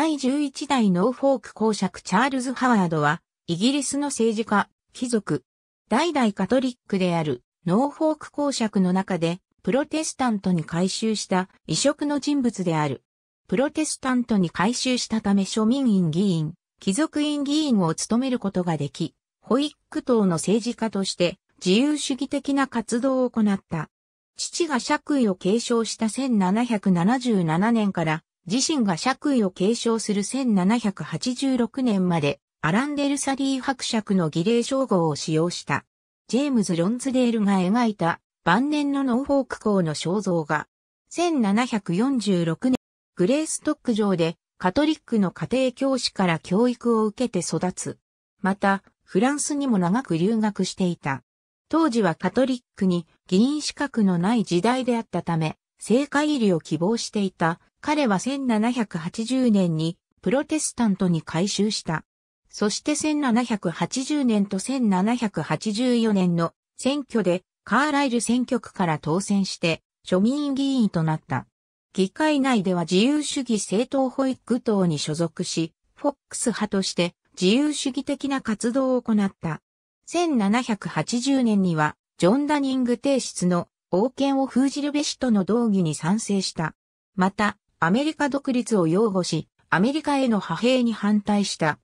第11代ノーフォーク公爵チャールズ・ハワードは、イギリスの政治家、貴族、代々カトリックであるノーフォーク公爵の中で、プロテスタントに改宗した異色の人物である。プロテスタントに改宗したため庶民院議員、貴族院議員を務めることができ、保育等党の政治家として自由主義的な活動を行った。父が爵位を継承した1777年から自身が爵位を継承する1786年まで、アランデル・サリー伯爵の儀礼称号を使用した。ジェームズ・ロンズデールが描いた晩年のノーフォーク校の肖像画。1746年、グレーストック城でカトリックの家庭教師から教育を受けて育つ。また、フランスにも長く留学していた。当時はカトリックに議員資格のない時代であったため、政界入りを希望していた彼は1780年にプロテスタントに改修した。そして1780年と1784年の選挙でカーライル選挙区から当選して庶民議員となった。議会内では自由主義政党保育党に所属し、フォックス派として自由主義的な活動を行った。1780年にはジョン・ダニング提出の王権を封じるべしとの同義に賛成した。また、アメリカ独立を擁護し、アメリカへの派兵に反対した。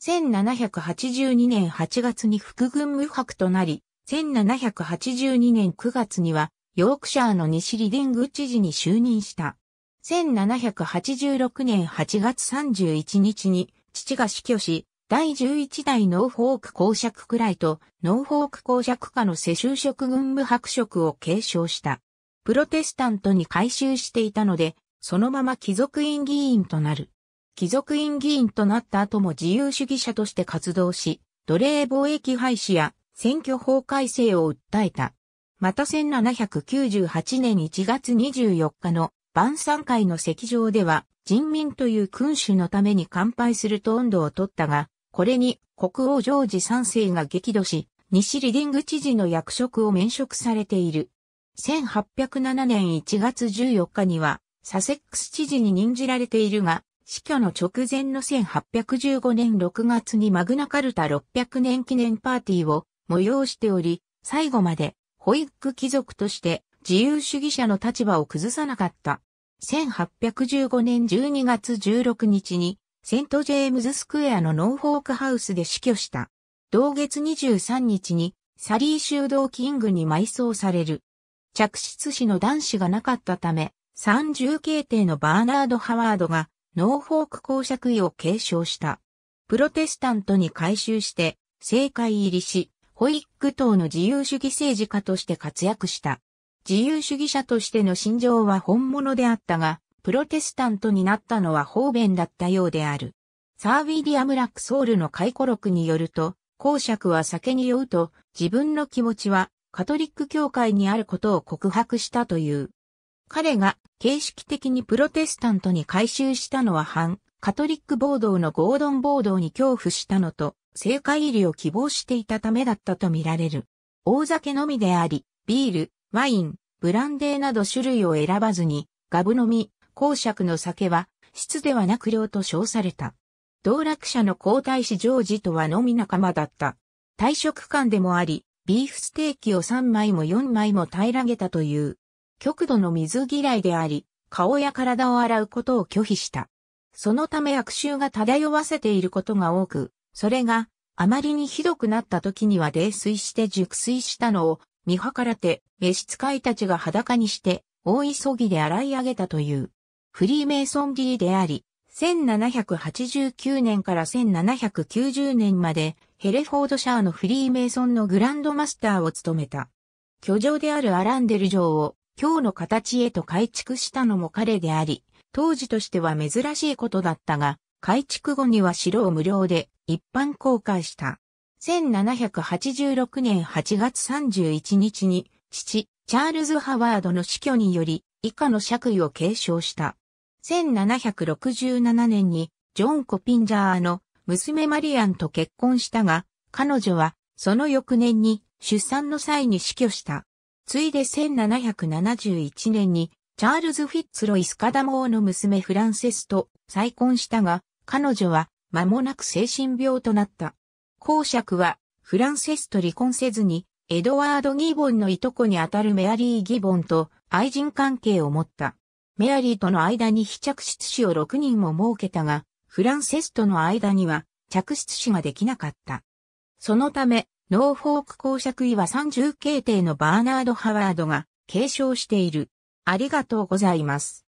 1782年8月に副軍無白となり、1782年9月には、ヨークシャーの西リディング知事に就任した。1786年8月31日に、父が死去し、第11代ノーフォーク公爵くらいと、ノーフォーク公爵下の世襲職軍務伯職を継承した。プロテスタントに改修していたので、そのまま貴族院議員となる。貴族院議員となった後も自由主義者として活動し、奴隷貿易廃止や選挙法改正を訴えた。また1798年1月24日の晩餐会の席上では人民という君主のために乾杯すると温度を取ったが、これに国王ジョージ三世が激怒し、西リディング知事の役職を免職されている。1807年1月14日にはサセックス知事に任じられているが、死去の直前の1815年6月にマグナカルタ600年記念パーティーを催しており、最後まで保育貴族として自由主義者の立場を崩さなかった。1815年12月16日にセントジェームズスクエアのノーフォークハウスで死去した。同月23日にサリー修道キングに埋葬される。着室死の男子がなかったため、30系艇のバーナード・ハワードがノーフォーク公爵位を継承した。プロテスタントに改修して、政界入りし、ホイック党の自由主義政治家として活躍した。自由主義者としての心情は本物であったが、プロテスタントになったのは方便だったようである。サー・ウィリアム・ラックソウルの回顧録によると、公爵は酒に酔うと、自分の気持ちはカトリック教会にあることを告白したという。彼が形式的にプロテスタントに改宗したのは反カトリック暴動のゴードン暴動に恐怖したのと、政界入りを希望していたためだったとみられる。大酒のみであり、ビール、ワイン、ブランデーなど種類を選ばずに、ガブ飲み、公爵の酒は、質ではなく量と称された。道楽者の皇太子ジョージとは飲み仲間だった。退職官でもあり、ビーフステーキを3枚も4枚も平らげたという、極度の水嫌いであり、顔や体を洗うことを拒否した。そのため悪臭が漂わせていることが多く、それがあまりにひどくなった時には泥酔して熟睡したのを見計らって召使いたちが裸にして大急ぎで洗い上げたという。フリーメイソンリーであり、1789年から1790年までヘレフォードシャーのフリーメイソンのグランドマスターを務めた。居城であるアランデル城を今日の形へと改築したのも彼であり、当時としては珍しいことだったが、改築後には城を無料で一般公開した。1786年8月31日に、父、チャールズ・ハワードの死去により、以下の爵位を継承した。1767年に、ジョン・コピンジャーの娘マリアンと結婚したが、彼女は、その翌年に出産の際に死去した。ついで1771年に、チャールズ・フィッツロイス・カダモーの娘フランセスと再婚したが、彼女は間もなく精神病となった。公爵はフランセスと離婚せずに、エドワード・ギボンのいとこにあたるメアリー・ギボンと愛人関係を持った。メアリーとの間に非着室子を6人も設けたが、フランセスとの間には着室子ができなかった。そのため、ノーフォーク公爵位は30系帝のバーナード・ハワードが継承している。ありがとうございます。